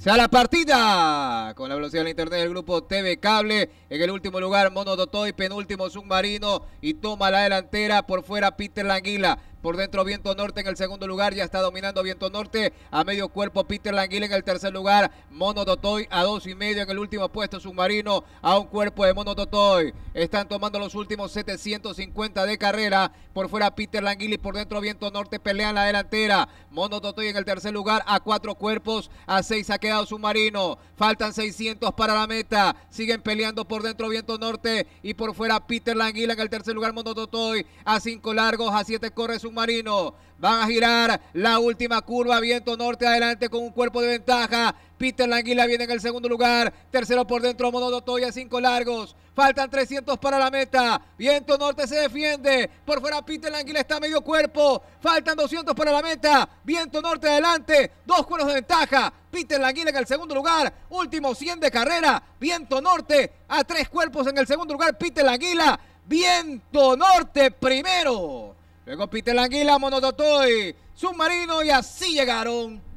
sea la partida con la velocidad de internet del grupo TV Cable. En el último lugar, Mono Dotoy, penúltimo submarino y toma la delantera por fuera Peter Languila. Por dentro Viento Norte en el segundo lugar, ya está dominando Viento Norte. A medio cuerpo Peter Languila en el tercer lugar. Mono Totoy a dos y medio en el último puesto submarino. A un cuerpo de Mono Totoy. Están tomando los últimos 750 de carrera. Por fuera Peter Languila y por dentro Viento Norte pelean la delantera. Mono Totoy en el tercer lugar a cuatro cuerpos. A seis ha quedado submarino. Faltan 600 para la meta. Siguen peleando por dentro Viento Norte y por fuera Peter Languila. en el tercer lugar. Mono Totoy a cinco largos, a siete corre Marino, Van a girar la última curva, viento norte adelante con un cuerpo de ventaja. Peter Languila viene en el segundo lugar. Tercero por dentro, Monodo Toya, cinco largos. Faltan 300 para la meta. Viento norte se defiende. Por fuera Peter Languila está medio cuerpo. Faltan 200 para la meta. Viento norte adelante. Dos cuerpos de ventaja. Peter Languila en el segundo lugar. Último 100 de carrera. Viento norte a tres cuerpos en el segundo lugar. Peter Languila. Viento norte primero. Luego Peter Anguila, monotoy, Submarino y así llegaron